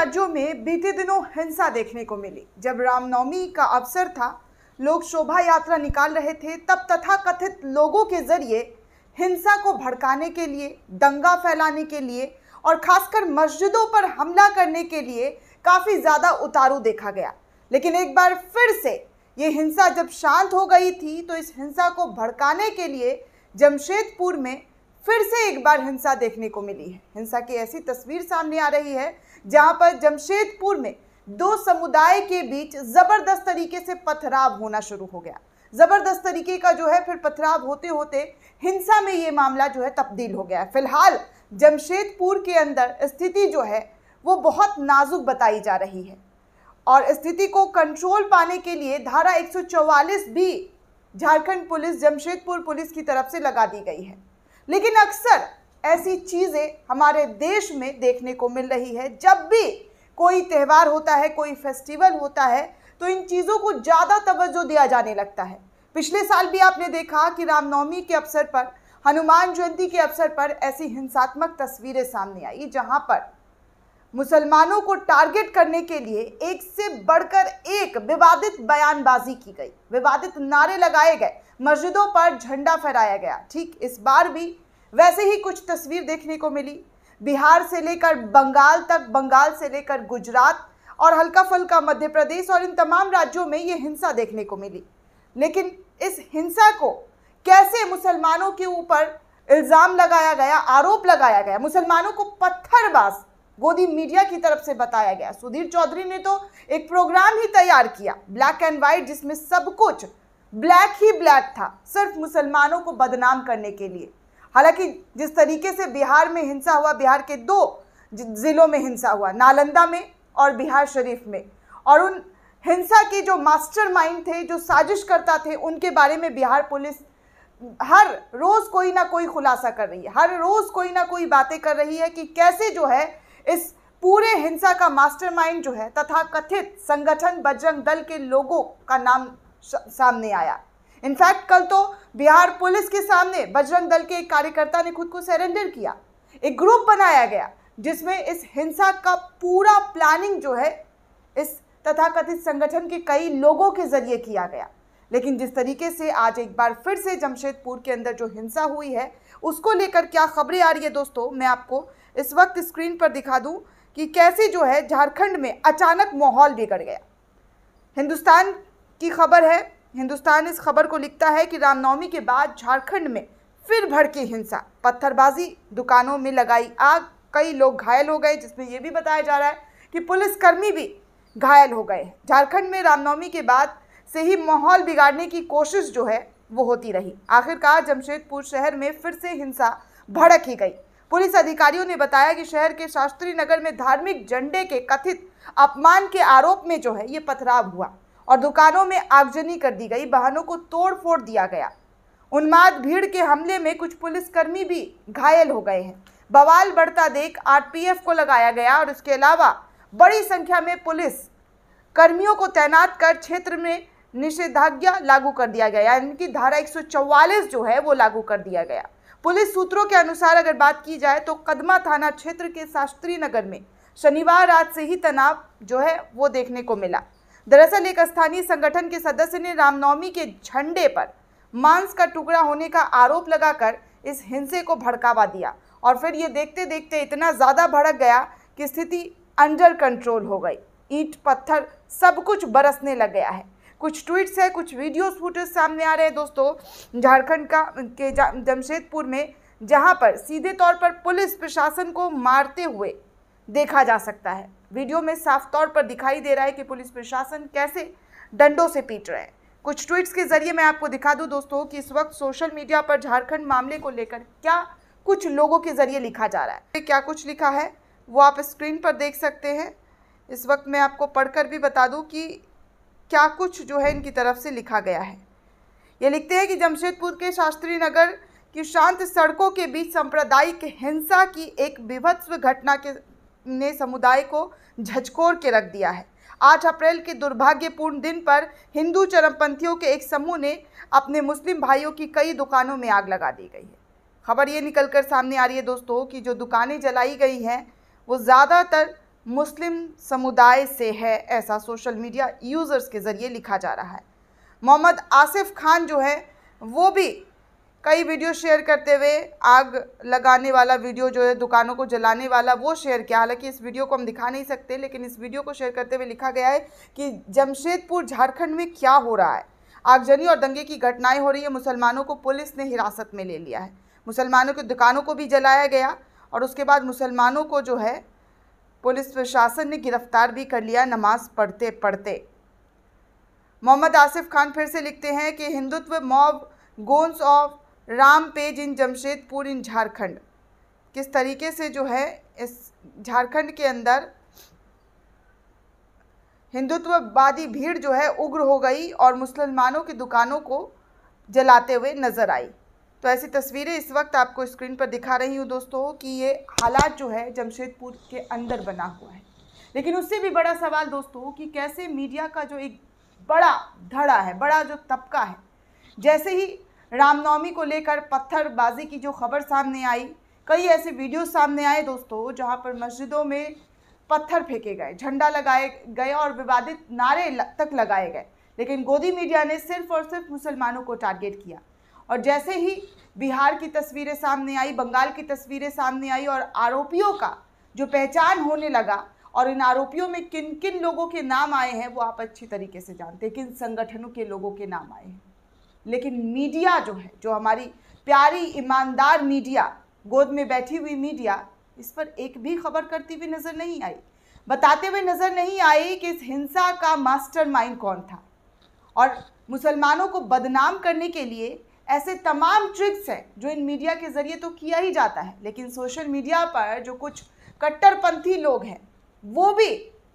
राज्यों में बीते दिनों हिंसा देखने को मिली जब रामनवमी का अवसर था लोग शोभा यात्रा निकाल रहे थे तब तथा कथित लोगों के जरिए हिंसा को भड़काने के लिए दंगा फैलाने के लिए और खासकर मस्जिदों पर हमला करने के लिए काफ़ी ज़्यादा उतारू देखा गया लेकिन एक बार फिर से ये हिंसा जब शांत हो गई थी तो इस हिंसा को भड़काने के लिए जमशेदपुर में फिर से एक बार हिंसा देखने को मिली है हिंसा की ऐसी तस्वीर सामने आ रही है जहां पर जमशेदपुर में दो समुदाय के बीच ज़बरदस्त तरीके से पथराव होना शुरू हो गया ज़बरदस्त तरीके का जो है फिर पथराव होते होते हिंसा में ये मामला जो है तब्दील हो गया फिलहाल जमशेदपुर के अंदर स्थिति जो है वो बहुत नाजुक बताई जा रही है और स्थिति को कंट्रोल पाने के लिए धारा 144 भी झारखंड पुलिस जमशेदपुर पुलिस की तरफ से लगा दी गई है लेकिन अक्सर ऐसी चीज़ें हमारे देश में देखने को मिल रही है जब भी कोई त्यौहार होता है कोई फेस्टिवल होता है तो इन चीज़ों को ज़्यादा तवज्जो दिया जाने लगता है पिछले साल भी आपने देखा कि रामनवमी के अवसर पर हनुमान जयंती के अवसर पर ऐसी हिंसात्मक तस्वीरें सामने आई जहां पर मुसलमानों को टारगेट करने के लिए एक से बढ़कर एक विवादित बयानबाजी की गई विवादित नारे लगाए गए मस्जिदों पर झंडा फहराया गया ठीक इस बार भी वैसे ही कुछ तस्वीर देखने को मिली बिहार से लेकर बंगाल तक बंगाल से लेकर गुजरात और हल्का फुल्का मध्य प्रदेश और इन तमाम राज्यों में ये हिंसा देखने को मिली लेकिन इस हिंसा को कैसे मुसलमानों के ऊपर इल्ज़ाम लगाया गया आरोप लगाया गया मुसलमानों को पत्थरबाज गोदी मीडिया की तरफ से बताया गया सुधीर चौधरी ने तो एक प्रोग्राम ही तैयार किया ब्लैक एंड वाइट जिसमें सब कुछ ब्लैक ही ब्लैक था सिर्फ मुसलमानों को बदनाम करने के लिए हालांकि जिस तरीके से बिहार में हिंसा हुआ बिहार के दो ज़िलों में हिंसा हुआ नालंदा में और बिहार शरीफ में और उन हिंसा के जो मास्टरमाइंड थे जो साजिशकर्ता थे उनके बारे में बिहार पुलिस हर रोज़ कोई ना कोई खुलासा कर रही है हर रोज़ कोई ना कोई बातें कर रही है कि कैसे जो है इस पूरे हिंसा का मास्टरमाइंड जो है तथा कथित संगठन बजरंग दल के लोगों का नाम सामने आया इनफैक्ट कल तो बिहार पुलिस के सामने बजरंग दल के एक कार्यकर्ता ने खुद को सरेंडर किया एक ग्रुप बनाया गया जिसमें इस हिंसा का पूरा प्लानिंग जो है इस तथाकथित संगठन के कई लोगों के जरिए किया गया लेकिन जिस तरीके से आज एक बार फिर से जमशेदपुर के अंदर जो हिंसा हुई है उसको लेकर क्या खबरें आ रही है दोस्तों मैं आपको इस वक्त स्क्रीन पर दिखा दूं कि कैसे जो है झारखंड में अचानक माहौल बिगड़ गया हिंदुस्तान की खबर है हिंदुस्तान इस खबर को लिखता है कि रामनवमी के बाद झारखंड में फिर भड़की हिंसा पत्थरबाजी दुकानों में लगाई आग कई लोग घायल हो गए जिसमें यह भी बताया जा रहा है कि पुलिसकर्मी भी घायल हो गए झारखंड में रामनवमी के बाद से ही माहौल बिगाड़ने की कोशिश जो है वो होती रही आखिरकार जमशेदपुर शहर में फिर से हिंसा भड़क ही गई पुलिस अधिकारियों ने बताया कि शहर के शास्त्री नगर में धार्मिक झंडे के कथित अपमान के आरोप में जो है ये पथराव हुआ और दुकानों में आगजनी कर दी गई वाहनों को तोड़ फोड़ दिया गया उन्माद भीड़ के हमले में कुछ पुलिसकर्मी भी घायल हो गए हैं बवाल बढ़ता देख आरपीएफ को लगाया गया और इसके अलावा बड़ी संख्या में पुलिस कर्मियों को तैनात कर क्षेत्र में निषेधाज्ञा लागू कर दिया गया यानी कि धारा 144 जो है वो लागू कर दिया गया पुलिस सूत्रों के अनुसार अगर बात की जाए तो कदमा थाना क्षेत्र के शास्त्री नगर में शनिवार रात से ही तनाव जो है वो देखने को मिला दरअसल एक स्थानीय संगठन के सदस्य ने रामनवमी के झंडे पर मांस का टुकड़ा होने का आरोप लगाकर इस हिंसे को भड़कावा दिया और फिर ये देखते देखते इतना ज़्यादा भड़क गया कि स्थिति अंडर कंट्रोल हो गई ईंट पत्थर सब कुछ बरसने लग गया है कुछ ट्वीट्स है कुछ वीडियोस फुटेज सामने आ रहे हैं दोस्तों झारखंड का के जमशेदपुर में जहां पर सीधे तौर पर पुलिस प्रशासन को मारते हुए देखा जा सकता है वीडियो में साफ तौर पर दिखाई दे रहा है कि पुलिस प्रशासन कैसे डंडों से पीट रहे हैं कुछ ट्वीट्स के जरिए मैं आपको दिखा दूं दोस्तों कि इस वक्त सोशल मीडिया पर झारखंड मामले को लेकर क्या कुछ लोगों के जरिए लिखा जा रहा है क्या कुछ लिखा है वो आप स्क्रीन पर देख सकते हैं इस वक्त मैं आपको पढ़कर भी बता दूं कि क्या कुछ जो है इनकी तरफ से लिखा गया है ये लिखते हैं कि जमशेदपुर के शास्त्री नगर की शांत सड़कों के बीच सांप्रदायिक हिंसा की एक विभत्स घटना के ने समुदाय को झचकोर के रख दिया है आठ अप्रैल के दुर्भाग्यपूर्ण दिन पर हिंदू चरमपंथियों के एक समूह ने अपने मुस्लिम भाइयों की कई दुकानों में आग लगा दी गई है खबर ये निकल कर सामने आ रही है दोस्तों कि जो दुकानें जलाई गई हैं वो ज़्यादातर मुस्लिम समुदाय से है ऐसा सोशल मीडिया यूज़र्स के ज़रिए लिखा जा रहा है मोहम्मद आसिफ खान जो है वो भी कई वीडियो शेयर करते हुए आग लगाने वाला वीडियो जो है दुकानों को जलाने वाला वो शेयर किया हालांकि इस वीडियो को हम दिखा नहीं सकते लेकिन इस वीडियो को शेयर करते हुए लिखा गया है कि जमशेदपुर झारखंड में क्या हो रहा है आगजनी और दंगे की घटनाएं हो रही है मुसलमानों को पुलिस ने हिरासत में ले लिया है मुसलमानों की दुकानों को भी जलाया गया और उसके बाद मुसलमानों को जो है पुलिस प्रशासन ने गिरफ्तार भी कर लिया नमाज पढ़ते पढ़ते मोहम्मद आसिफ खान फिर से लिखते हैं कि Hindutva mob goons of rampage in Jamshedpur in Jharkhand किस तरीके से जो है इस झारखंड के अंदर हिंदुत्ववादी भीड़ जो है उग्र हो गई और मुसलमानों की दुकानों को जलाते हुए नज़र आई तो ऐसी तस्वीरें इस वक्त आपको स्क्रीन पर दिखा रही हूँ दोस्तों कि ये हालात जो है जमशेदपुर के अंदर बना हुआ है लेकिन उससे भी बड़ा सवाल दोस्तों कि कैसे मीडिया का जो एक बड़ा धड़ा है बड़ा जो तबका है जैसे ही रामनवमी को लेकर पत्थरबाजी की जो खबर सामने आई कई ऐसे वीडियो सामने आए दोस्तों जहां पर मस्जिदों में पत्थर फेंके गए झंडा लगाए गए और विवादित नारे तक लगाए गए लेकिन गोदी मीडिया ने सिर्फ और सिर्फ मुसलमानों को टारगेट किया और जैसे ही बिहार की तस्वीरें सामने आई बंगाल की तस्वीरें सामने आई और आरोपियों का जो पहचान होने लगा और इन आरोपियों में किन किन लोगों के नाम आए हैं वो आप अच्छी तरीके से जानते हैं किन संगठनों के लोगों के नाम आए हैं लेकिन मीडिया जो है जो हमारी प्यारी ईमानदार मीडिया गोद में बैठी हुई मीडिया इस पर एक भी खबर करती हुई नज़र नहीं आई बताते हुए नज़र नहीं आई कि इस हिंसा का मास्टरमाइंड कौन था और मुसलमानों को बदनाम करने के लिए ऐसे तमाम ट्रिक्स हैं जो इन मीडिया के ज़रिए तो किया ही जाता है लेकिन सोशल मीडिया पर जो कुछ कट्टरपंथी लोग हैं वो भी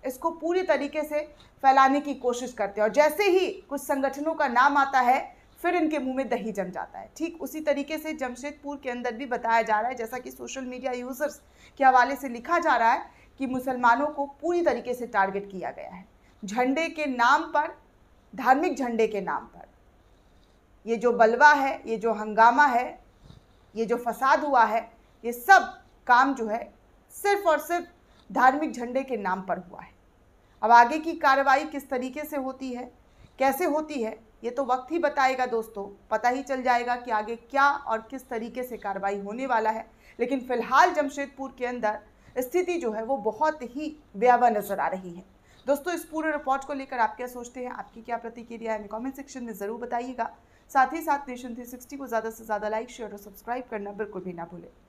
इसको पूरी तरीके से फैलाने की कोशिश करते हैं और जैसे ही कुछ संगठनों का नाम आता है फिर इनके मुंह में दही जम जाता है ठीक उसी तरीके से जमशेदपुर के अंदर भी बताया जा रहा है जैसा कि सोशल मीडिया यूज़र्स के हवाले से लिखा जा रहा है कि मुसलमानों को पूरी तरीके से टारगेट किया गया है झंडे के नाम पर धार्मिक झंडे के नाम पर ये जो बलवा है ये जो हंगामा है ये जो फसाद हुआ है ये सब काम जो है सिर्फ और सिर्फ धार्मिक झंडे के नाम पर हुआ है अब आगे की कार्रवाई किस तरीके से होती है कैसे होती है ये तो वक्त ही बताएगा दोस्तों पता ही चल जाएगा कि आगे क्या और किस तरीके से कार्रवाई होने वाला है लेकिन फ़िलहाल जमशेदपुर के अंदर स्थिति जो है वो बहुत ही ब्यावा नज़र आ रही है दोस्तों इस पूरे रिपोर्ट को लेकर आप क्या सोचते हैं आपकी क्या प्रतिक्रिया है हमें कॉमेंट सेक्शन में ज़रूर बताइएगा साथ ही साथ नेशन थ्री सिक्सटी को ज़्यादा से ज़्यादा लाइक शेयर और सब्सक्राइब करना बिल्कुल भी ना भूलें